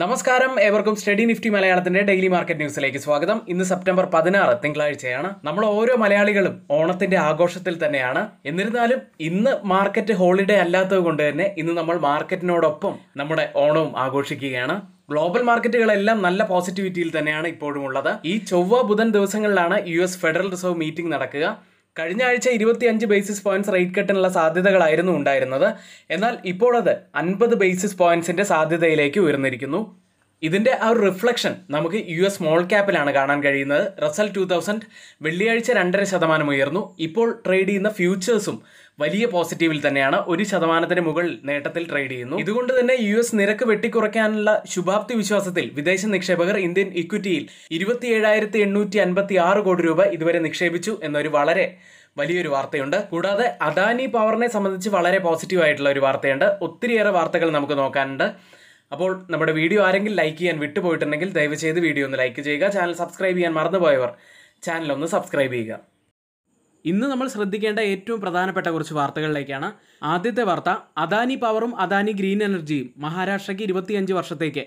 നമസ്കാരം ഏവർക്കും study Nifty മലയാളത്തിന്റെ ഡെയിലി മാർക്കറ്റ് ന്യൂസിലേക്ക് സ്വാഗതം ഇന്ന് സെപ്റ്റംബർ പതിനാറ് തിങ്കളാഴ്ചയാണ് നമ്മൾ ഓരോ മലയാളികളും ഓണത്തിന്റെ ആഘോഷത്തിൽ തന്നെയാണ് എന്നിരുന്നാലും ഇന്ന് മാർക്കറ്റ് ഹോളിഡേ അല്ലാത്തത് കൊണ്ട് തന്നെ ഇന്ന് നമ്മൾ മാർക്കറ്റിനോടൊപ്പം നമ്മുടെ ഓണവും ആഘോഷിക്കുകയാണ് ഗ്ലോബൽ മാർക്കറ്റുകളെല്ലാം നല്ല പോസിറ്റിവിറ്റിയിൽ തന്നെയാണ് ഇപ്പോഴും ഉള്ളത് ഈ ചൊവ്വ ബുധൻ ദിവസങ്ങളിലാണ് U S Federal Reserve meeting നടക്കുക കഴിഞ്ഞ ആഴ്ച ഇരുപത്തിയഞ്ച് ബേസിസ് പോയിന്റ്സ് റേറ്റ് കട്ടിനുള്ള സാധ്യതകളായിരുന്നു ഉണ്ടായിരുന്നത് എന്നാൽ ഇപ്പോൾ അത് അൻപത് ബേസിസ് പോയിന്റ്സിന്റെ സാധ്യതയിലേക്ക് ഉയർന്നിരിക്കുന്നു ഇതിന്റെ ആ ഒരു റിഫ്ലക്ഷൻ നമുക്ക് യു എസ് സ്മോൾ ക്യാപ്പിലാണ് കാണാൻ കഴിയുന്നത് റസൽ ടു തൗസൻഡ് വെള്ളിയാഴ്ച രണ്ടര ശതമാനം ഉയർന്നു ഇപ്പോൾ ട്രേഡ് ചെയ്യുന്ന ഫ്യൂച്ചേഴ്സും വലിയ പോസിറ്റീവിൽ തന്നെയാണ് ഒരു ശതമാനത്തിന് മുകളിൽ നേട്ടത്തിൽ ട്രേഡ് ചെയ്യുന്നു ഇതുകൊണ്ട് തന്നെ യു എസ് നിരക്ക് വെട്ടിക്കുറയ്ക്കാനുള്ള ശുഭാപ്തി വിശ്വാസത്തിൽ വിദേശ നിക്ഷേപകർ ഇന്ത്യൻ ഇക്വിറ്റിയിൽ ഇരുപത്തിയേഴായിരത്തി എണ്ണൂറ്റി അൻപത്തി ആറ് കോടി രൂപ ഇതുവരെ നിക്ഷേപിച്ചു എന്നൊരു വളരെ വലിയൊരു വാർത്തയുണ്ട് കൂടാതെ അദാനി പവറിനെ സംബന്ധിച്ച് വളരെ പോസിറ്റീവ് ആയിട്ടുള്ള ഒരു വാർത്തയുണ്ട് ഒത്തിരിയേറെ വാർത്തകൾ നമുക്ക് നോക്കാനുണ്ട് അപ്പോൾ നമ്മുടെ വീഡിയോ ആരെങ്കിലും ലൈക്ക് ചെയ്യാൻ വിട്ടുപോയിട്ടുണ്ടെങ്കിൽ ദയവ് ചെയ്ത് വീഡിയോ ഒന്ന് ലൈക്ക് ചെയ്യുക ചാനൽ സബ്സ്ക്രൈബ് ചെയ്യാൻ മറന്നുപോയവർ ചാനൽ ഒന്ന് സബ്സ്ക്രൈബ് ചെയ്യുക ഇന്ന് നമ്മൾ ശ്രദ്ധിക്കേണ്ട ഏറ്റവും പ്രധാനപ്പെട്ട കുറച്ച് വാർത്തകളിലേക്കാണ് ആദ്യത്തെ വാർത്ത അദാനി പവറും അദാനി ഗ്രീൻ എനർജിയും മഹാരാഷ്ട്രയ്ക്ക് ഇരുപത്തിയഞ്ച് വർഷത്തേക്ക്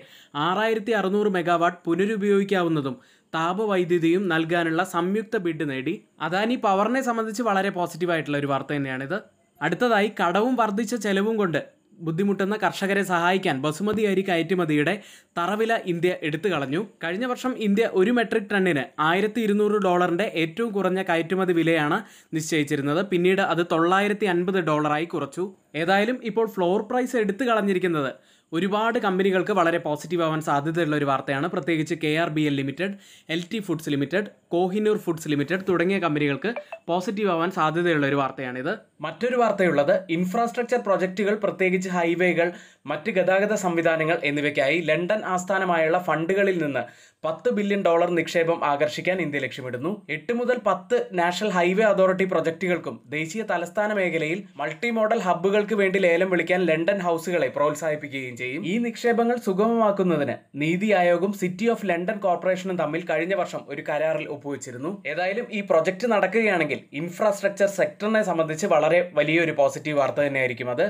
ആറായിരത്തി അറുന്നൂറ് മെഗാവാട്ട് പുനരുപയോഗിക്കാവുന്നതും താപവൈദ്യുതിയും നൽകാനുള്ള സംയുക്ത ബിഡ് നേടി അദാനി പവറിനെ സംബന്ധിച്ച് വളരെ പോസിറ്റീവായിട്ടുള്ള ഒരു വാർത്ത തന്നെയാണിത് അടുത്തതായി കടവും വർദ്ധിച്ച ചെലവും കൊണ്ട് ബുദ്ധിമുട്ടുന്ന കർഷകരെ സഹായിക്കാൻ ബസുമതി അരി കയറ്റുമതിയുടെ തറവില ഇന്ത്യ എടുത്തു കളഞ്ഞു കഴിഞ്ഞ വർഷം ഇന്ത്യ ഒരു മെട്രിക് ടണ്ണിന് ആയിരത്തി ഇരുന്നൂറ് ഡോളറിൻ്റെ ഏറ്റവും കുറഞ്ഞ കയറ്റുമതി വിലയാണ് നിശ്ചയിച്ചിരുന്നത് പിന്നീട് അത് തൊള്ളായിരത്തി അൻപത് ഡോളറായി കുറച്ചു ഏതായാലും ഇപ്പോൾ ഫ്ലോർ പ്രൈസ് എടുത്തു കളഞ്ഞിരിക്കുന്നത് ഒരുപാട് കമ്പനികൾക്ക് വളരെ പോസിറ്റീവ് ആവാൻ സാധ്യതയുള്ള ഒരു വാർത്തയാണ് പ്രത്യേകിച്ച് K R B L Limited L T Foods Limited Kohinoor Foods Limited തുടങ്ങിയ കമ്പനികൾക്ക് പോസിറ്റീവ് ആവാൻ സാധ്യതയുള്ള ഒരു വാർത്തയാണിത് മറ്റൊരു വാർത്തയുള്ളത് ഇൻഫ്രാസ്ട്രക്ചർ പ്രോജക്റ്റുകൾ പ്രത്യേകിച്ച് ഹൈവേകൾ മറ്റ് ഗതാഗത സംവിധാനങ്ങൾ എന്നിവയ്ക്കായി ലണ്ടൻ ആസ്ഥാനമായുള്ള ഫണ്ടുകളിൽ നിന്ന് പത്ത് ബില്യൺ ഡോളർ നിക്ഷേപം ആകർഷിക്കാൻ ഇന്ത്യ ലക്ഷ്യമിടുന്നു എട്ട് മുതൽ പത്ത് നാഷണൽ ഹൈവേ അതോറിറ്റി പ്രൊജക്ടുകൾക്കും ദേശീയ തലസ്ഥാന മേഖലയിൽ മൾട്ടി മോഡൽ ഹബ്ബുകൾക്ക് വേണ്ടി ലേലം വിളിക്കാൻ ലണ്ടൻ ഹൗസുകളെ പ്രോത്സാഹിപ്പിക്കുകയും ചെയ്യും ഈ നിക്ഷേപങ്ങൾ സുഗമമാക്കുന്നതിന് നീതി ആയോഗും സിറ്റി ഓഫ് ലണ്ടൻ കോർപ്പറേഷനും തമ്മിൽ കഴിഞ്ഞ വർഷം ഒരു കരാറിൽ ഒപ്പുവെച്ചിരുന്നു ഏതായാലും ഈ പ്രൊജക്ട് നടക്കുകയാണെങ്കിൽ ഇൻഫ്രാസ്ട്രക്ചർ സെക്ടറിനെ സംബന്ധിച്ച് വളരെ വലിയൊരു പോസിറ്റീവ് വാർത്ത തന്നെയായിരിക്കും അത്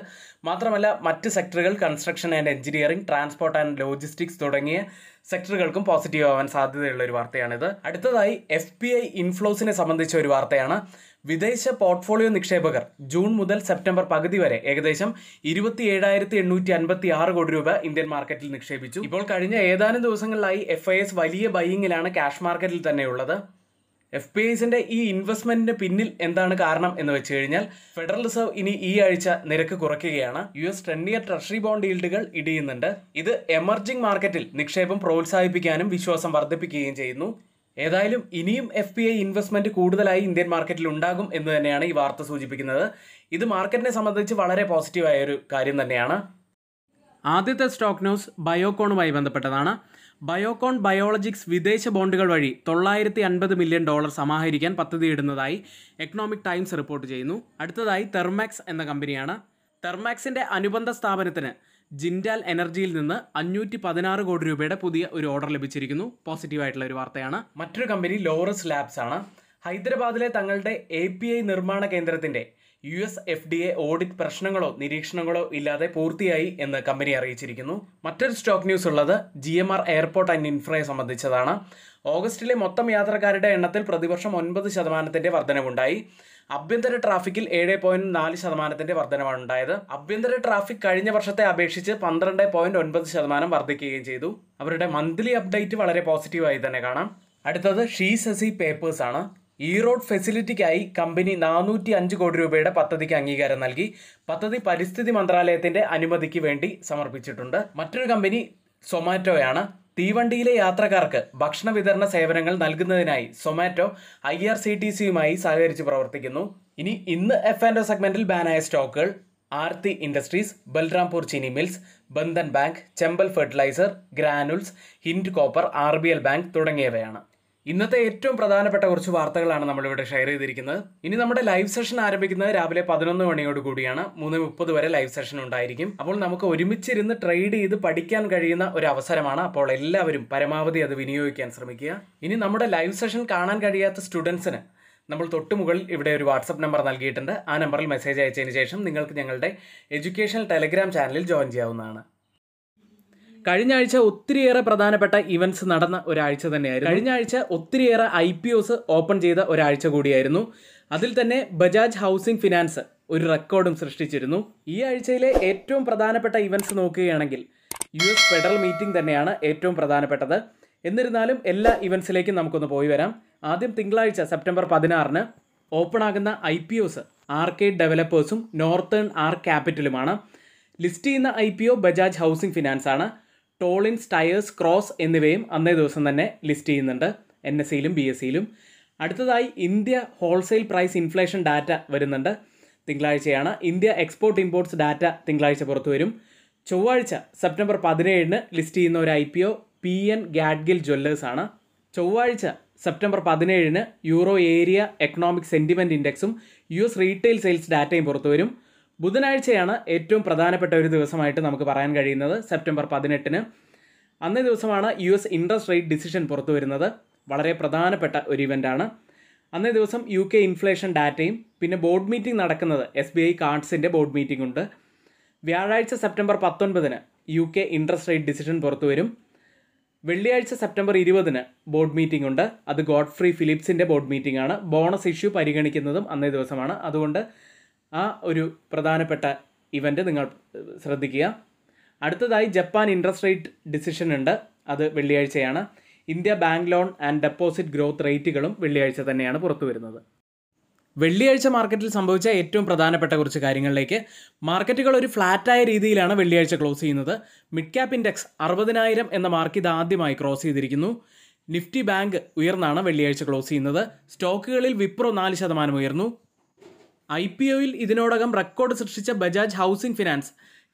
മാത്രമല്ല മറ്റ് സെക്ടറുകൾ construction and engineering transport and logistics തുടങ്ങിയ സെക്ടറുകൾക്കും പോസിറ്റീവ് ആവാൻ സാധ്യതയുള്ള ഒരു വാർത്തയാണിത് അടുത്തതായി എഫ് പി ഐ ഇൻഫ്ലോസിനെ സംബന്ധിച്ച ഒരു വാർത്തയാണ് വിദേശ പോർട്ട്ഫോളിയോ നിക്ഷേപകർ ജൂൺ മുതൽ സെപ്റ്റംബർ പകുതി വരെ ഏകദേശം ഇരുപത്തി ഏഴായിരത്തി എണ്ണൂറ്റി അൻപത്തി ആറ് കോടി രൂപ ഇന്ത്യൻ മാർക്കറ്റിൽ നിക്ഷേപിച്ചു ഇപ്പോൾ കഴിഞ്ഞ ഏതാനും ദിവസങ്ങളിലായി എഫ് ഐ എസ് വലിയ ബൈയിങ്ങിലാണ് ക്യാഷ് മാർക്കറ്റിൽ തന്നെയുള്ളത് എഫ് പി ഐസിന്റെ ഈ ഇൻവെസ്റ്റ്മെന്റിന് പിന്നിൽ എന്താണ് കാരണം എന്ന് വെച്ച് കഴിഞ്ഞാൽ ഫെഡറൽ റിസർവ് ഇനി ഈ ആഴ്ച നിരക്ക് കുറയ്ക്കുകയാണ് U S ten year treasury bond ഈൽഡുകൾ ഇടിയുന്നുണ്ട് ഇത് എമർജിംഗ് മാർക്കറ്റിൽ നിക്ഷേപം പ്രോത്സാഹിപ്പിക്കാനും വിശ്വാസം വർദ്ധിപ്പിക്കുകയും ചെയ്യുന്നു ഏതായാലും ഇനിയും എഫ് പി ഐ ഇൻവെസ്റ്റ്മെന്റ് കൂടുതലായി ഇന്ത്യൻ മാർക്കറ്റിൽ ഉണ്ടാകും എന്ന് തന്നെയാണ് ഈ വാർത്ത സൂചിപ്പിക്കുന്നത് ഇത് മാർക്കറ്റിനെ സംബന്ധിച്ച് വളരെ പോസിറ്റീവായ ഒരു കാര്യം തന്നെയാണ് ആദ്യത്തെ സ്റ്റോക്ക് ന്യൂസ് ബയോകോണുമായി ബന്ധപ്പെട്ടതാണ് ബയോകോൺ ബയോളജിക്സ് വിദേശ ബോണ്ടുകൾ വഴി തൊള്ളായിരത്തി അൻപത് മില്യൺ ഡോളർ സമാഹരിക്കാൻ പദ്ധതിയിടുന്നതായി എക്കണോമിക് ടൈംസ് റിപ്പോർട്ട് ചെയ്യുന്നു അടുത്തതായി തെർമാക്സ് എന്ന കമ്പനിയാണ് തെർമാക്സിൻ്റെ അനുബന്ധ സ്ഥാപനത്തിന് ജിൻഡാൽ എനർജിയിൽ നിന്ന് അഞ്ഞൂറ്റി പതിനാറ് കോടി രൂപയുടെ പുതിയ ഒരു ഓർഡർ ലഭിച്ചിരിക്കുന്നു പോസിറ്റീവായിട്ടുള്ള ഒരു വാർത്തയാണ് മറ്റൊരു കമ്പനി ലോറസ് ലാബ്സ് ആണ് ഹൈദരാബാദിലെ തങ്ങളുടെ എ നിർമ്മാണ കേന്ദ്രത്തിൻ്റെ U S F D A audit പ്രശ്നങ്ങളോ നിരീക്ഷണങ്ങളോ ഇല്ലാതെ പൂർത്തിയായി എന്ന് കമ്പനി അറിയിച്ചിരിക്കുന്നു മറ്റൊരു സ്റ്റോക്ക് ന്യൂസ് ഉള്ളത് G M R Airport and ഇൻഫ്രയെ സംബന്ധിച്ചതാണ് ഓഗസ്റ്റിലെ മൊത്തം യാത്രക്കാരുടെ എണ്ണത്തിൽ പ്രതിവർഷം ഒൻപത് ശതമാനത്തിൻ്റെ വർധനവുണ്ടായി അഭ്യന്തര ട്രാഫിക്കിൽ ഏഴ് പോയിന്റ് നാല് ശതമാനത്തിന്റെ വർധനമാണ് ഉണ്ടായത് അഭ്യന്തര ട്രാഫിക് കഴിഞ്ഞ വർഷത്തെ അപേക്ഷിച്ച് പന്ത്രണ്ട് പോയിന്റ് ഒൻപത് ശതമാനം വർദ്ധിക്കുകയും ചെയ്തു അവരുടെ മന്ത്ലി അപ്ഡേറ്റ് വളരെ പോസിറ്റീവായി തന്നെ കാണാം അടുത്തത് ഷീ സസി പേപ്പേഴ്സ് ആണ് ഈറോഡ് ഫെസിലിറ്റിക്കായി കമ്പനി നാനൂറ്റി അഞ്ച് കോടി രൂപയുടെ പദ്ധതിക്ക് അംഗീകാരം നൽകി പദ്ധതി പരിസ്ഥിതി മന്ത്രാലയത്തിന്റെ അനുമതിക്ക് വേണ്ടി സമർപ്പിച്ചിട്ടുണ്ട് മറ്റൊരു കമ്പനി സൊമാറ്റോയാണ് തീവണ്ടിയിലെ യാത്രക്കാർക്ക് ഭക്ഷണ വിതരണ സേവനങ്ങൾ നൽകുന്നതിനായി Zomato I R C T സിയുമായി സഹകരിച്ച് പ്രവർത്തിക്കുന്നു ഇനി ഇന്ന് എഫ് ആൻഡ് സെഗ്മെന്റിൽ ബാനായ സ്റ്റോക്കുകൾ ആർത്തി Industries Balrampur Chini Mills Bandhan Bank Chambal Fertiliser Granules Hind Copper R B L Bank തുടങ്ങിയവയാണ് ഇന്നത്തെ ഏറ്റവും പ്രധാനപ്പെട്ട കുറച്ച് വാർത്തകളാണ് നമ്മളിവിടെ ഷെയർ ചെയ്തിരിക്കുന്നത് ഇനി നമ്മുടെ ലൈവ് സെഷൻ ആരംഭിക്കുന്നത് രാവിലെ പതിനൊന്ന് മണിയോട് കൂടിയാണ് മൂന്ന് മുപ്പത് വരെ ലൈവ് സെഷൻ ഉണ്ടായിരിക്കും അപ്പോൾ നമുക്ക് ഒരുമിച്ചിരുന്ന് ട്രേഡ് ചെയ്ത് പഠിക്കാൻ കഴിയുന്ന ഒരു അവസരമാണ് അപ്പോൾ എല്ലാവരും പരമാവധി അത് വിനിയോഗിക്കാൻ ശ്രമിക്കുക ഇനി നമ്മുടെ ലൈവ് സെഷൻ കാണാൻ കഴിയാത്ത സ്റ്റുഡൻസിന് നമ്മൾ തൊട്ട് മുകളിൽ ഇവിടെ ഒരു വാട്സപ്പ് നമ്പർ നൽകിയിട്ടുണ്ട് ആ നമ്പറിൽ മെസ്സേജ് അയച്ചതിന് ശേഷം നിങ്ങൾക്ക് ഞങ്ങളുടെ എഡ്യൂക്കേഷണൽ ടെലഗ്രാം ചാനലിൽ ജോയിൻ ചെയ്യാവുന്നതാണ് കഴിഞ്ഞ ആഴ്ച ഒത്തിരിയേറെ പ്രധാനപ്പെട്ട ഇവന്റ്സ് നടന്ന ഒരാഴ്ച തന്നെയായിരുന്നു കഴിഞ്ഞ ആഴ്ച ഒത്തിരിയേറെ ഐ പി ഒസ് ഓപ്പൺ ചെയ്ത ഒരാഴ്ച കൂടിയായിരുന്നു അതിൽ തന്നെ ബജാജ് ഹൗസിംഗ് ഫിനാൻസ് ഒരു റെക്കോർഡും സൃഷ്ടിച്ചിരുന്നു ഈ ആഴ്ചയിലെ ഏറ്റവും പ്രധാനപ്പെട്ട ഇവന്റ്സ് നോക്കുകയാണെങ്കിൽ യു എസ് ഫെഡറൽ മീറ്റിംഗ് തന്നെയാണ് ഏറ്റവും പ്രധാനപ്പെട്ടത് എന്നിരുന്നാലും എല്ലാ ഇവന്റ്സിലേക്കും നമുക്കൊന്ന് പോയി വരാം ആദ്യം തിങ്കളാഴ്ച സെപ്റ്റംബർ പതിനാറിന് ഓപ്പൺ ആകുന്ന ഐ പി ഒസ് കെ ഡെവലപ്പേഴ്സും നോർത്തേൺ ആർ ക്യാപിറ്റലുമാണ് ലിസ്റ്റ് ചെയ്യുന്ന I P O Bajaj Housing Finance ആണ് ടോളിൻ ടയേഴ്സ് ക്രോസ് എന്നിവയും അന്നേ ദിവസം തന്നെ ലിസ്റ്റ് ചെയ്യുന്നുണ്ട് എൻ എസ് സിയിലും ബി എസ് സിയിലും അടുത്തതായി India wholesale price inflation data വരുന്നുണ്ട് തിങ്കളാഴ്ചയാണ് ഇന്ത്യ എക്സ്പോർട്ട് ഇമ്പോർട്ട്സ് ഡാറ്റ തിങ്കളാഴ്ച പുറത്തു വരും ചൊവ്വാഴ്ച സെപ്റ്റംബർ പതിനേഴിന് ലിസ്റ്റ് ചെയ്യുന്ന ഒരു I P O P N Gadgil Jewellers ആണ് ചൊവ്വാഴ്ച സെപ്റ്റംബർ പതിനേഴിന് യൂറോ ഏരിയ എക്കണോമിക് സെൻറ്റിമെൻറ്റ് ഇൻഡെക്സും യു എസ് റീറ്റെയിൽ സെയിൽസ് ഡാറ്റയും പുറത്തുവരും ബുധനാഴ്ചയാണ് ഏറ്റവും പ്രധാനപ്പെട്ട ഒരു ദിവസമായിട്ട് നമുക്ക് പറയാൻ കഴിയുന്നത് സെപ്റ്റംബർ പതിനെട്ടിന് അന്നേ ദിവസമാണ് U S interest rate decision പുറത്തു വരുന്നത് വളരെ പ്രധാനപ്പെട്ട ഒരു ഇവൻ്റാണ് അന്നേ ദിവസം യു കെ ഇൻഫ്ലേഷൻ ഡാറ്റയും പിന്നെ ബോർഡ് മീറ്റിംഗ് നടക്കുന്നത് എസ് ബി ഐ കാർഡ്സിൻ്റെ ബോർഡ് മീറ്റിംഗ് ഉണ്ട് വ്യാഴാഴ്ച സെപ്റ്റംബർ പത്തൊൻപതിന് U K interest rate decision പുറത്തു വരും വെള്ളിയാഴ്ച സെപ്റ്റംബർ ഇരുപതിന് ബോർഡ് മീറ്റിംഗ് ഉണ്ട് അത് ഗോഡ്ഫ്രീ ഫിലിപ്സിൻ്റെ ബോർഡ് മീറ്റിംഗ് ആണ് ബോണസ് ഇഷ്യൂ പരിഗണിക്കുന്നതും അന്നേ ദിവസമാണ് അതുകൊണ്ട് ആ ഒരു പ്രധാനപ്പെട്ട ഇവൻറ്റ് നിങ്ങൾ ശ്രദ്ധിക്കുക അടുത്തതായി ജപ്പാൻ ഇൻട്രസ്റ്റ് റേറ്റ് ഡിസിഷൻ ഉണ്ട് അത് വെള്ളിയാഴ്ചയാണ് India bank loan and deposit growth റേറ്റുകളും വെള്ളിയാഴ്ച തന്നെയാണ് പുറത്തു വരുന്നത് വെള്ളിയാഴ്ച മാർക്കറ്റിൽ സംഭവിച്ച ഏറ്റവും പ്രധാനപ്പെട്ട കുറച്ച് കാര്യങ്ങളിലേക്ക് മാർക്കറ്റുകൾ ഒരു ഫ്ലാറ്റായ രീതിയിലാണ് വെള്ളിയാഴ്ച ക്ലോസ് ചെയ്യുന്നത് മിഡ് ക്യാപ് ഇൻഡെക്സ് അറുപതിനായിരം എന്ന മാർക്ക് ഇത് ആദ്യമായി ക്രോസ് ചെയ്തിരിക്കുന്നു നിഫ്റ്റി ബാങ്ക് ഉയർന്നാണ് വെള്ളിയാഴ്ച ക്ലോസ് ചെയ്യുന്നത് സ്റ്റോക്കുകളിൽ വിപ്രോ നാല് ശതമാനം ഉയർന്നു ഐ പി ഒയിൽ ഇതിനോടകം റെക്കോർഡ് സൃഷ്ടിച്ച ബജാജ് ഹൗസിംഗ് ഫിനാൻസ്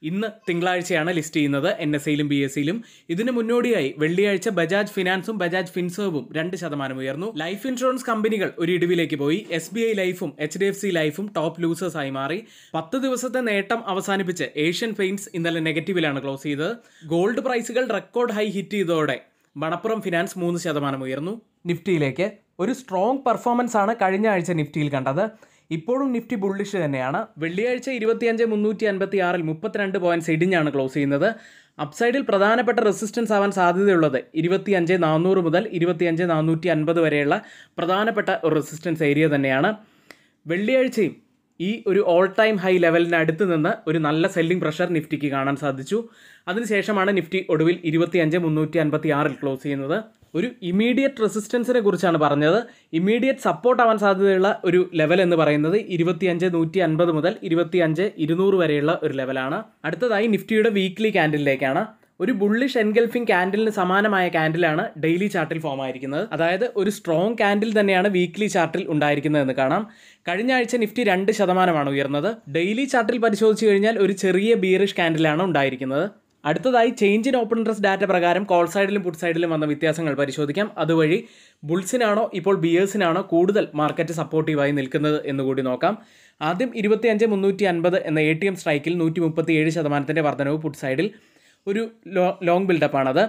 ഇന്ന് തിങ്കളാഴ്ചയാണ് ലിസ്റ്റ് ചെയ്യുന്നത് എൻ എസ് ഐയിലും ബി എസ് സിയിലും ഇതിന് മുന്നോടിയായി വെള്ളിയാഴ്ച ബജാജ് ഫിനാൻസും ബജാജ് ഫിൻസേവും രണ്ട് ശതമാനം ഉയർന്നു ലൈഫ് ഇൻഷുറൻസ് കമ്പനികൾ ഒരു ഇടിവിലേക്ക് പോയി എസ് ബി ഐ ലൈഫും എച്ച് ഡി എഫ് സി ലൈഫും ടോപ്പ് ലൂസേഴ്സായി മാറി പത്ത് ദിവസത്തെ നേട്ടം അവസാനിപ്പിച്ച് ഏഷ്യൻ പെയിൻസ് ഇന്നലെ നെഗറ്റീവിലാണ് ക്ലോസ് ചെയ്തത് ഗോൾഡ് പ്രൈസുകൾ റെക്കോർഡ് ഹൈ ഹിറ്റ് ചെയ്തതോടെ മണപ്പുറം ഫിനാൻസ് മൂന്ന് ശതമാനം ഉയർന്നു നിഫ്റ്റിയിലേക്ക് ഒരു സ്ട്രോങ് പെർഫോമൻസ് ആണ് കഴിഞ്ഞ ആഴ്ച നിഫ്റ്റിയിൽ കണ്ടത് ഇപ്പോഴും നിഫ്റ്റി ബുള്ളിഷ് തന്നെയാണ് വെള്ളിയാഴ്ച ഇരുപത്തിയഞ്ച് മുന്നൂറ്റി അൻപത്തി ആറിൽ മുപ്പത്തിരണ്ട് പോയിന്റ്സ് ഇടിഞ്ഞാണ് ക്ലോസ് ചെയ്യുന്നത് അപ്സൈഡിൽ പ്രധാനപ്പെട്ട റെസിസ്റ്റൻസ് ആവാൻ സാധ്യതയുള്ളത് ഇരുപത്തി അഞ്ച് നാനൂറ് മുതൽ ഇരുപത്തിയഞ്ച് നാനൂറ്റി അൻപത് വരെയുള്ള പ്രധാനപ്പെട്ട റെസിസ്റ്റൻസ് ഏരിയ തന്നെയാണ് വെള്ളിയാഴ്ചയും ഈ ഒരു ഓൾ ടൈം ഹൈ ലെവലിന് അടുത്ത് നിന്ന് ഒരു നല്ല സെല്ലിംഗ് പ്രഷർ നിഫ്റ്റിക്ക് കാണാൻ സാധിച്ചു അതിനുശേഷമാണ് നിഫ്റ്റി ഒടുവിൽ അഞ്ച് മുന്നൂറ്റി അൻപത്തി ആറിൽ ക്ലോസ് ചെയ്യുന്നത് ഒരു ഇമീഡിയറ്റ് റെസിസ്റ്റൻസിനെ കുറിച്ചാണ് പറഞ്ഞത് ഇമീഡിയറ്റ് സപ്പോർട്ട് ആവാൻ സാധ്യതയുള്ള ഒരു ലെവൽ എന്ന് പറയുന്നത് അഞ്ച് നൂറ്റി അൻപത് മുതൽ അഞ്ച് ഇരുന്നൂറ് വരെയുള്ള ഒരു ലെവലാണ് അടുത്തതായി നിഫ്റ്റിയുടെ വീക്ക്ലി ക്യാൻഡിലേക്കാണ് ഒരു ബുള്ളിഷ് എൻഗൾഫിംഗ് കാൻഡിലിന് സമാനമായ കാൻഡിലാണ് ഡെയിലി ചാർട്ടിൽ ഫോം ആയിരിക്കുന്നത് അതായത് ഒരു സ്ട്രോങ് കാൻഡിൽ തന്നെയാണ് വീക്ക്ലി ചാർട്ടിൽ ഉണ്ടായിരിക്കുന്നത് എന്ന് കാണാം കഴിഞ്ഞ ആഴ്ച നിഫ്റ്റി രണ്ട് ശതമാനമാണ് ഉയർന്നത് ഡെയിലി ചാർട്ടിൽ പരിശോധിച്ചു കഴിഞ്ഞാൽ ഒരു ചെറിയ ബീറിഷ് കാൻഡിലാണ് ഉണ്ടായിരിക്കുന്നത് അടുത്തതായി change in open interest data പ്രകാരം കോൾ സൈഡിലും പുട്ട് സൈഡിലും വന്ന വ്യത്യാസങ്ങൾ പരിശോധിക്കാം അതുവഴി ബുൾസിനാണോ ഇപ്പോൾ ബിയേഴ്സിനാണോ കൂടുതൽ മാർക്കറ്റ് സപ്പോർട്ടീവായി നിൽക്കുന്നത് എന്നുകൂടി നോക്കാം ആദ്യം ഇരുപത്തിയഞ്ച് മുന്നൂറ്റി അൻപത് എന്ന എ ടി എം സ്ട്രൈക്കിൽ നൂറ്റി മുപ്പത്തി ഏഴ് ശതമാനത്തിൻ്റെ വർധനവ് പുട്ട് സൈഡിൽ ഒരു ലോ ലോങ് ബിൽഡപ്പാണത്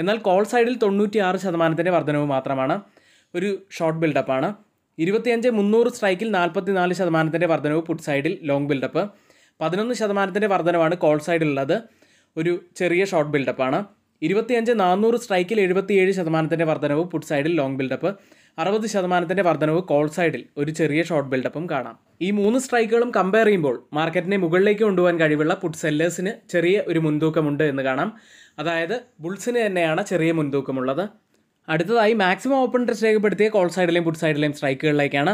എന്നാൽ കോൾ സൈഡിൽ തൊണ്ണൂറ്റി ആറ് ശതമാനത്തിൻ്റെ വർധനവ് മാത്രമാണ് ഒരു ഷോർട്ട് ബിൽഡപ്പാണ് ഇരുപത്തിയഞ്ച് മുന്നൂറ് സ്ട്രൈക്കിൽ നാൽപ്പത്തി നാല് ശതമാനത്തിൻ്റെ വർധനവ് പുട്ട് സൈഡിൽ ലോങ് ബിൽഡപ്പ് പതിനൊന്ന് ശതമാനത്തിൻ്റെ വർധനവാണ് കോൾ സൈഡിലുള്ളത് ഒരു ചെറിയ ഷോർട്ട് ബിൽഡപ്പാണ് ഇരുപത്തിയഞ്ച് നാനൂറ് സ്ട്രൈക്കിൽ എഴുപത്തിയേഴ് ശതമാനത്തിൻ്റെ വർധനവ് പുട്ട് സൈഡിൽ ലോങ് ബിൽഡപ്പ് അറുപത് ശതമാനത്തിന്റെ വർധനവ് കോൾ സൈഡിൽ ഒരു ചെറിയ ഷോർട്ട് ബിൽഡപ്പും കാണാം ഈ മൂന്ന് സ്ട്രൈക്കുകളും കമ്പയർ ചെയ്യുമ്പോൾ മാർക്കറ്റിനെ മുകളിലേക്ക് കൊണ്ടുപോകാൻ കഴിവുള്ള പുട്ട് സെല്ലേഴ്സിന് ചെറിയ ഒരു മുൻതൂക്കമുണ്ട് എന്ന് കാണാം അതായത് ബുൾസിന് തന്നെയാണ് ചെറിയ മുൻതൂക്കമുള്ളത് അടുത്തതായി മാക്സിമം ഓപ്പൺ ഇൻട്രസ്റ്റ് രേഖപ്പെടുത്തിയ കോൾ സൈഡിലെയും പുട്ട് സൈഡിലെയും സ്ട്രൈക്കുകളിലേക്കാണ്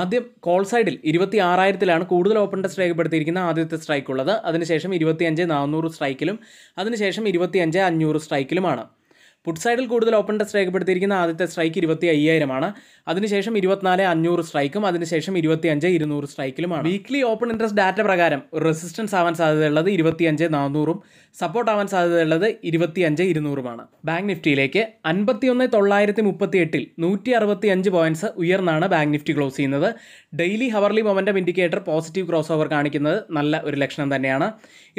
ആദ്യം കോൾ സൈഡിൽ ഇരുപത്തി ആറായിരത്തിലാണ് കൂടുതൽ ഓപ്പൺ ഇൻട്രസ്റ്റ് രേഖപ്പെടുത്തിയിരിക്കുന്ന ആദ്യത്തെ സ്ട്രൈക്ക് ഉള്ളത് അതിനുശേഷം ഇരുപത്തിയഞ്ച് നാനൂറ് സ്ട്രൈക്കിലും അതിനുശേഷം ഇരുപത്തിയഞ്ച് അഞ്ഞൂറ് സ്ട്രൈക്കിലുമാണ് പുട്ട് സൈഡിൽ കൂടുതൽ ഓപ്പൺ ടെസ്റ്റ് രേഖപ്പെടുത്തിയിരിക്കുന്ന ആദ്യത്തെ സ്ട്രൈക്ക് ഇരുപത്തി അയ്യായിരമാണ് അതിനുശേഷം ഇരുപത്തിനാല് അഞ്ഞൂറ് സ്ട്രൈക്കും അതിനുശേഷം ഇരുപത്തി അഞ്ച് ഇരുന്നൂറ് സ്ട്രൈക്കിലുമാണ് വീക്ക്ലി ഓപ്പൺ ഇൻട്രസ്റ്റ് ഡാറ്റ പ്രകാരം റെസിസ്റ്റൻസ് ആവാൻ സാധ്യതയുള്ളത് അഞ്ച് നാനൂറും സപ്പോർട്ട് ആവാൻ സാധ്യതയുള്ളത് അഞ്ച് ഇരുന്നൂറുമാണ് ബാങ്ക് നിഫ്റ്റിയിലേക്ക് അൻപത്തിയൊന്ന് തൊള്ളായിരത്തി മുപ്പത്തി എട്ടിൽ നൂറ്റി അറുപത്തി അഞ്ച് പോയിന്റ്സ് ഉയർന്നാണ് ബാങ്ക് നിഫ്റ്റി ക്ലോസ് ചെയ്യുന്നത് daily hourly momentum indicator positive crossover കാണിക്കുന്നത് നല്ല ഒരു ലക്ഷണം തന്നെയാണ്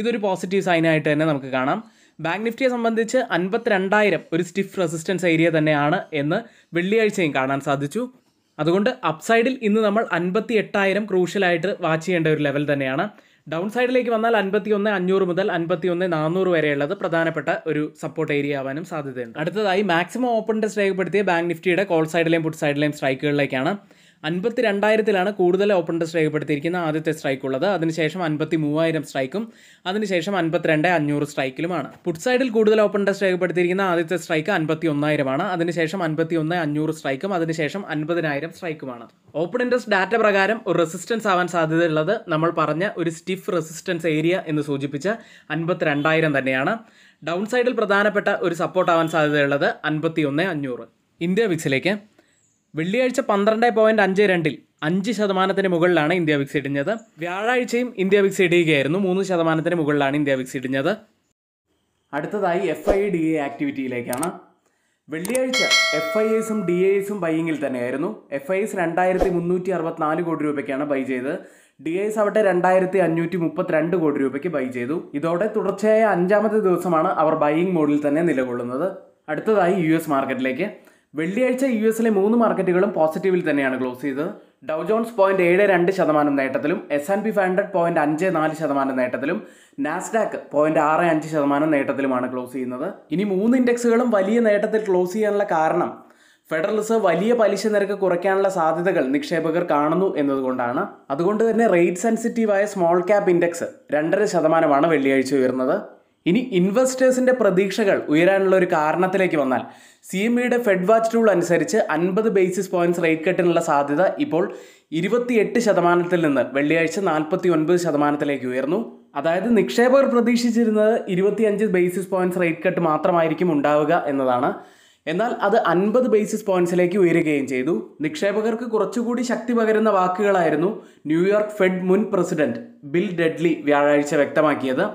ഇതൊരു പോസിറ്റീവ് സൈനായിട്ട് തന്നെ നമുക്ക് കാണാം ബാങ്ക് നിഫ്റ്റിയെ സംബന്ധിച്ച് അൻപത്തിരണ്ടായിരം ഒരു സ്റ്റിഫ് റെസിസ്റ്റൻസ് ഏരിയ തന്നെയാണ് എന്ന് വെള്ളിയാഴ്ചയും കാണാൻ സാധിച്ചു അതുകൊണ്ട് അപ്സൈഡിൽ ഇന്ന് നമ്മൾ അൻപത്തി എട്ടായിരം ക്രൂഷ്യലായിട്ട് വാച്ച് ചെയ്യേണ്ട ഒരു ലെവൽ തന്നെയാണ് ഡൗൺ സൈഡിലേക്ക് വന്നാൽ അൻപത്തി ഒന്ന് അഞ്ഞൂറ് മുതൽ അൻപത്തി ഒന്ന് നാനൂറ് വരെയുള്ളത് പ്രധാനപ്പെട്ട ഒരു സപ്പോർട്ട് ഏരിയ ആവാനും സാധ്യതയുണ്ട് അടുത്തതായി മാക്സിമം ഓപ്പൺ ടെസ്റ്റ് രേഖപ്പെടുത്തിയ ബാങ്ക് നിഫ്റ്റിയുടെ കോൾ സൈഡിലെയും പുട്ട് സൈഡിലെയും സ്ട്രൈക്കുകളിലേക്കാണ് അൻപത്തി രണ്ടായിരത്തിലാണ് കൂടുതൽ ഓപ്പൺ ടെസ്റ്റ് രേഖപ്പെടുത്തിയിരിക്കുന്ന ആദ്യത്തെ സ്ട്രൈക്ക് ഉള്ളത് അതിനുശേഷം അൻപത്തി മൂവായിരം സ്ട്രൈക്കും അതിനുശേഷം അൻപത്തിരണ്ട് അഞ്ഞൂറ് സ്ട്രൈക്കിലുമാണ് പുട്ട് സൈഡിൽ കൂടുതൽ ഓപ്പൺ ടെസ്റ്റ് രേഖപ്പെടുത്തിയിരിക്കുന്ന ആദ്യത്തെ സ്ട്രൈക്ക് അൻപത്തി ഒന്നായിരമാണ് അതിനുശേഷം അൻപത്തി ഒന്ന് അഞ്ഞൂറ് സ്ട്രൈക്കും അതിനുശേഷം അൻപതിനായിരം സ്ട്രൈക്കുമാണ് ഓപ്പൺ ഇൻട്രസ്റ്റ് ഡാറ്റ പ്രകാരം ഒരു റെസിസ്റ്റൻസ് ആവാൻ സാധ്യതയുള്ളത് നമ്മൾ പറഞ്ഞ ഒരു സ്റ്റിഫ് റെസിസ്റ്റൻസ് ഏരിയ എന്ന് സൂചിപ്പിച്ച അൻപത്തിരണ്ടായിരം തന്നെയാണ് ഡൗൺ സൈഡിൽ പ്രധാനപ്പെട്ട ഒരു സപ്പോർട്ട് ആവാൻ സാധ്യതയുള്ളത് അൻപത്തി ഒന്ന് അഞ്ഞൂറ് ഇന്ത്യ വിക്സിലേക്ക് വെള്ളിയാഴ്ച പന്ത്രണ്ട് പോയിന്റ് അഞ്ച് രണ്ടിൽ അഞ്ച് ശതമാനത്തിന് മുകളിലാണ് ഇന്ത്യ വിക്സ് ഇടിഞ്ഞത് വ്യാഴാഴ്ചയും ഇന്ത്യ വിക്സ് ഇടിയുകയായിരുന്നു മൂന്ന് ശതമാനത്തിന് മുകളിലാണ് ഇന്ത്യ വിക്സ് ഇടിഞ്ഞത് അടുത്തതായി എഫ് ഐ ഡി എ ആക്ടിവിറ്റിയിലേക്കാണ് വെള്ളിയാഴ്ച എഫ് ഐ എസും ഡി എ എസും ബൈയിങ്ങിൽ തന്നെയായിരുന്നു എഫ് ഐ എസ് രണ്ടായിരത്തി മുന്നൂറ്റി അറുപത്തിനാല് കോടി രൂപയ്ക്കാണ് ബൈ ചെയ്തത് ഡി എസ് അവിടെ രണ്ടായിരത്തി അഞ്ഞൂറ്റി മുപ്പത്തിരണ്ട് കോടി രൂപയ്ക്ക് ബൈ ചെയ്തു ഇതോടെ തുടർച്ചയായ അഞ്ചാമത്തെ ദിവസമാണ് അവർ ബൈയിങ് മോഡിൽ തന്നെ നിലകൊള്ളുന്നത് അടുത്തതായി യു എസ് മാർക്കറ്റിലേക്ക് വെള്ളിയാഴ്ച യു എസിലെ മൂന്ന് മാർക്കറ്റുകളും പോസിറ്റീവിൽ തന്നെയാണ് ക്ലോസ് ചെയ്തത് ഡൗ ജോൺസ് പോയിന്റ് ഏഴ് രണ്ട് ശതമാനം നേട്ടത്തിലും S and P five hundred point അഞ്ച് നാല് ശതമാനം നേട്ടത്തിലും നാസ്ഡാക്ക് പോയിന്റ് ആറ് അഞ്ച് ശതമാനം നേട്ടത്തിലുമാണ് ക്ലോസ് ചെയ്യുന്നത് ഇനി മൂന്ന് ഇൻഡെക്സുകളും വലിയ നേട്ടത്തിൽ ക്ലോസ് ചെയ്യാനുള്ള കാരണം ഫെഡറൽ റിസർവ് വലിയ പലിശ നിരക്ക് കുറയ്ക്കാനുള്ള സാധ്യതകൾ നിക്ഷേപകർ കാണുന്നു എന്നതുകൊണ്ടാണ് അതുകൊണ്ട് തന്നെ റേറ്റ് സെൻസിറ്റീവായ സ്മോൾ ക്യാപ് ഇൻഡെക്സ് രണ്ടര ശതമാനമാണ് വെള്ളിയാഴ്ച ഉയർന്നത് ഇനി ഇൻവെസ്റ്റേഴ്സിൻ്റെ പ്രതീക്ഷകൾ ഉയരാനുള്ള ഒരു കാരണത്തിലേക്ക് വന്നാൽ സി എം ഇയുടെ ഫെഡ് വാച്ച് ടൂൾ അനുസരിച്ച് അൻപത് ബേസിസ് പോയിന്റ്സ് റേറ്റ് കട്ടിനുള്ള സാധ്യത ഇപ്പോൾ ഇരുപത്തിയെട്ട് ശതമാനത്തിൽ നിന്ന് വെള്ളിയാഴ്ച നാൽപ്പത്തി ഒൻപത് ശതമാനത്തിലേക്ക് ഉയർന്നു അതായത് നിക്ഷേപകർ പ്രതീക്ഷിച്ചിരുന്നത് ഇരുപത്തിയഞ്ച് ബേസിസ് പോയിന്റ്സ് റേറ്റ് കട്ട് മാത്രമായിരിക്കും ഉണ്ടാവുക എന്നതാണ് എന്നാൽ അത് അൻപത് ബേസിസ് പോയിന്റ്സിലേക്ക് ഉയരുകയും ചെയ്തു നിക്ഷേപകർക്ക് കുറച്ചുകൂടി ശക്തി പകരുന്ന വാക്കുകളായിരുന്നു ന്യൂയോർക്ക് ഫെഡ് മുൻ പ്രസിഡന്റ് ബിൽ ഡെഡ്ലി വ്യാഴാഴ്ച വ്യക്തമാക്കിയത്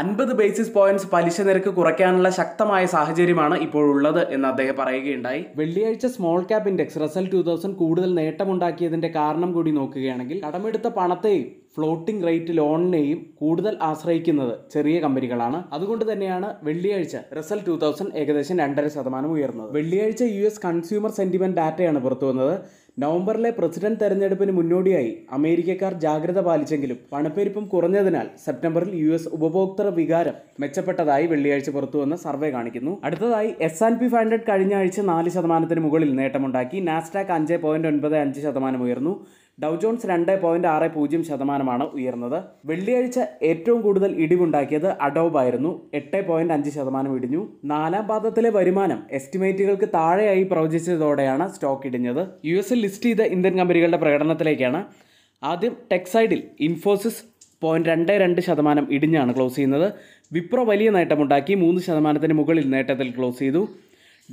അൻപത് ബേസിസ് പോയിന്റ്സ് പലിശ നിരക്ക് കുറയ്ക്കാനുള്ള ശക്തമായ സാഹചര്യമാണ് ഇപ്പോഴുള്ളത് എന്ന് അദ്ദേഹം പറയുകയുണ്ടായി വെള്ളിയാഴ്ച small cap index Russell two thousand കൂടുതൽ നേട്ടമുണ്ടാക്കിയതിന്റെ കാരണം കൂടി നോക്കുകയാണെങ്കിൽ കടമെടുത്ത പണത്തെയും ഫ്ലോട്ടിംഗ് റേറ്റ് ലോണിനെയും കൂടുതൽ ആശ്രയിക്കുന്നത് ചെറിയ കമ്പനികളാണ് അതുകൊണ്ട് തന്നെയാണ് വെള്ളിയാഴ്ച റിസൾട്ട് ടു തൗസൻഡ് ഏകദേശം രണ്ടര ശതമാനം ഉയർന്നത് വെള്ളിയാഴ്ച യു എസ് കൺസ്യൂമർ സെന്റിമെന്റ് ഡാറ്റയാണ് പുറത്തുവന്നത് നവംബറിലെ പ്രസിഡന്റ് തെരഞ്ഞെടുപ്പിന് മുന്നോടിയായി അമേരിക്കക്കാർ ജാഗ്രത പാലിച്ചെങ്കിലും പണപ്പെരുപ്പം കുറഞ്ഞതിനാൽ സെപ്റ്റംബറിൽ യു എസ് ഉപഭോക്തൃ വികാരം മെച്ചപ്പെട്ടതായി വെള്ളിയാഴ്ച പുറത്തുവന്ന സർവേ കാണിക്കുന്നു അടുത്തതായി S and P five hundred കഴിഞ്ഞ ആഴ്ച നാല് ശതമാനത്തിന് മുകളിൽ നേട്ടമുണ്ടാക്കി നാസ്റ്റാക്ക് അഞ്ച് പോയിന്റ് ഒൻപത് അഞ്ച് ശതമാനം ഉയർന്നു ഡൗ ജോൺസ് രണ്ട് പോയിന്റ് ആറ് പൂജ്യം ശതമാനമാണ് ഉയർന്നത് വെള്ളിയാഴ്ച ഏറ്റവും കൂടുതൽ ഇടിവുണ്ടാക്കിയത് അഡോബ് ആയിരുന്നു എട്ട് പോയിന്റ് അഞ്ച് ശതമാനം ഇടിഞ്ഞു നാലാം പാദത്തിലെ വരുമാനം എസ്റ്റിമേറ്റുകൾക്ക് താഴെയായി പ്രവചിച്ചതോടെയാണ് സ്റ്റോക്ക് ഇടിഞ്ഞത് യു എസിൽ ലിസ്റ്റ് ചെയ്ത ഇന്ത്യൻ കമ്പനികളുടെ പ്രകടനത്തിലേക്കാണ് ആദ്യം ടെക്സൈഡിൽ ഇൻഫോസിസ് പോയിന്റ് രണ്ട് രണ്ട് ശതമാനം ഇടിഞ്ഞാണ് ക്ലോസ് ചെയ്യുന്നത് വിപ്രോ വലിയ നേട്ടമുണ്ടാക്കി മൂന്ന് ശതമാനത്തിന് മുകളിൽ നേട്ടത്തിൽ ക്ലോസ് ചെയ്തു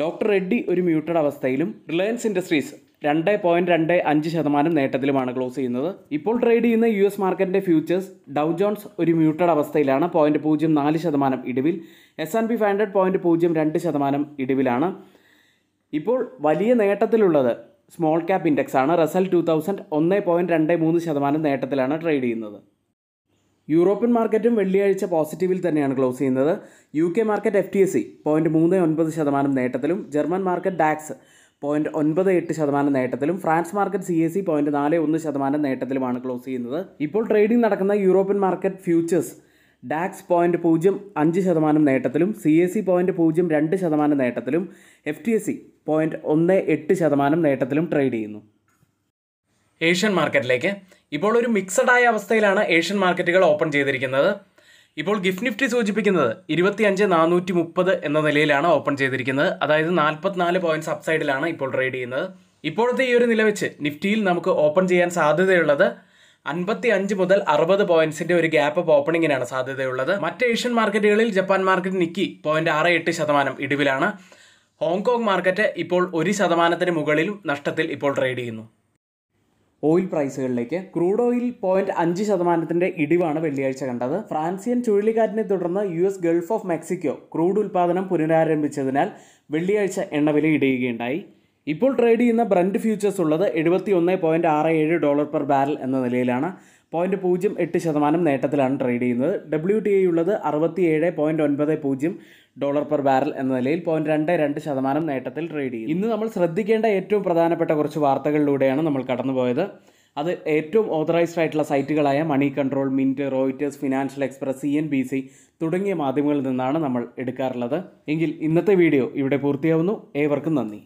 ഡോക്ടർ റെഡ്ഡി ഒരു മ്യൂട്ടഡ് അവസ്ഥയിലും റിലയൻസ് ഇൻഡസ്ട്രീസ് രണ്ട് പോയിൻറ്റ് രണ്ട് അഞ്ച് ശതമാനം നേട്ടത്തിലുമാണ് ക്ലോസ് ചെയ്യുന്നത് ഇപ്പോൾ ട്രേഡ് ചെയ്യുന്ന യു എസ് മാർക്കറ്റിൻ്റെ ഫ്യൂച്ചേഴ്സ് ഡൗ ജോൺസ് ഒരു മ്യൂട്ടഡ് അവസ്ഥയിലാണ് പോയിൻറ്റ് പൂജ്യം നാല് ശതമാനം ഇടിവിൽ S and P five hundred point പൂജ്യം രണ്ട് ശതമാനം ഇടിവിലാണ് ഇപ്പോൾ വലിയ നേട്ടത്തിലുള്ളത് സ്മോൾ ക്യാപ് ഇൻഡെക്സ് ആണ് റസൽ ടു തൗസൻഡ് ഒന്ന് പോയിൻറ്റ് രണ്ട് മൂന്ന് ശതമാനം നേട്ടത്തിലാണ് ട്രേഡ് ചെയ്യുന്നത് യൂറോപ്യൻ മാർക്കറ്റും വെള്ളിയാഴ്ച പോസിറ്റീവിൽ തന്നെയാണ് ക്ലോസ് ചെയ്യുന്നത് U K market F T S C point മൂന്ന് ഒൻപത് ശതമാനം നേട്ടത്തിലും ജർമ്മൻ മാർക്കറ്റ് ഡാക്സ് പോയിൻറ്റ് ഒൻപത് എട്ട് ശതമാനം നേട്ടത്തിലും France market C A C point നാല് ഒന്ന് ശതമാനം നേട്ടത്തിലുമാണ് ക്ലോസ് ചെയ്യുന്നത് ഇപ്പോൾ ട്രേഡിംഗ് നടക്കുന്ന European market futures DAX point പൂജ്യം അഞ്ച് ശതമാനം നേട്ടത്തിലും സി എ സി പോയിൻറ്റ് പൂജ്യം രണ്ട് ശതമാനം നേട്ടത്തിലും F T S C point ഒന്ന് എട്ട് ശതമാനം നേട്ടത്തിലും ട്രേഡ് ചെയ്യുന്നു ഏഷ്യൻ മാർക്കറ്റിലേക്ക് ഇപ്പോൾ ഒരു മിക്സഡായ അവസ്ഥയിലാണ് ഏഷ്യൻ മാർക്കറ്റുകൾ ഓപ്പൺ ചെയ്തിരിക്കുന്നത് ഇപ്പോൾ ഗിഫ്റ്റ് നിഫ്റ്റി സൂചിപ്പിക്കുന്നത് ഇരുപത്തി അഞ്ച് നാനൂറ്റി മുപ്പത് എന്ന നിലയിലാണ് ഓപ്പൺ ചെയ്തിരിക്കുന്നത് അതായത് നാൽപ്പത്തിനാല് പോയിന്റ്സ് അപ്സൈഡിലാണ് ഇപ്പോൾ ട്രേഡ് ചെയ്യുന്നത് ഇപ്പോഴത്തെ ഈ ഒരു നില വെച്ച് നിഫ്റ്റിയിൽ നമുക്ക് ഓപ്പൺ ചെയ്യാൻ സാധ്യതയുള്ളത് അൻപത്തി അഞ്ച് മുതൽ അറുപത് പോയിന്റ്സിന്റെ ഒരു ഗ്യാപ്പ് അപ്പ് ഓപ്പണിങ്ങിനാണ് സാധ്യതയുള്ളത് മറ്റ് ഏഷ്യൻ മാർക്കറ്റുകളിൽ ജപ്പാൻ മാർക്കറ്റ് നിക്കി പോയിന്റ് ആറ് എട്ട് ശതമാനം ഇടിവിലാണ് ഹോങ്കോങ് മാർക്കറ്റ് ഇപ്പോൾ ഒരു ശതമാനത്തിന് മുകളിലും നഷ്ടത്തിൽ ഇപ്പോൾ ട്രേഡ് ചെയ്യുന്നു ഓയിൽ പ്രൈസുകളിലേക്ക് ക്രൂഡ് ഓയിൽ പോയിന്റ് അഞ്ച് ശതമാനത്തിന്റെ ഇടിവാണ് വെള്ളിയാഴ്ച കണ്ടത് ഫ്രാൻസിയൻ ചുഴലിക്കാറ്റിനെ തുടർന്ന് U S Gulf of Mexico crude ഉൽപ്പാദനം പുനരാരംഭിച്ചതിനാൽ വെള്ളിയാഴ്ച എണ്ണവില ഇടിയുകയുണ്ടായി ഇപ്പോൾ ട്രേഡ് ചെയ്യുന്ന ബ്രണ്ട് ഫ്യൂച്ചേഴ്സ് ഉള്ളത് എഴുപത്തി ഒന്ന് ആറ് ഏഴ് ഡോളർ പെർ ബാരൽ എന്ന നിലയിലാണ് പോയിന്റ് പൂജ്യം എട്ട് ശതമാനം നേട്ടത്തിലാണ് ട്രേഡ് ചെയ്യുന്നത് ഡബ്ല്യു ടി ഐ ഉള്ളത് അറുപത്തി ഏഴ് പോയിന്റ് ഒൻപത് പൂജ്യം ഡോളർ പെർ ബാരൽ എന്ന നിലയിൽ പോയിന്റ് രണ്ട് രണ്ട് ശതമാനം നേട്ടത്തിൽ ട്രേഡ് ചെയ്തു ഇന്ന് നമ്മൾ ശ്രദ്ധിക്കേണ്ട ഏറ്റവും പ്രധാനപ്പെട്ട കുറച്ച് വാർത്തകളിലൂടെയാണ് നമ്മൾ കടന്നുപോയത് അത് ഏറ്റവും ഓതറൈസ്ഡ് ആയിട്ടുള്ള സൈറ്റുകളായ Moneycontrol Mint Reuters Financial Express C N B C തുടങ്ങിയ മാധ്യമങ്ങളിൽ നിന്നാണ് നമ്മൾ എടുക്കാറുള്ളത് എങ്കിൽ ഇന്നത്തെ വീഡിയോ ഇവിടെ പൂർത്തിയാവുന്നു ഏവർക്കും നന്ദി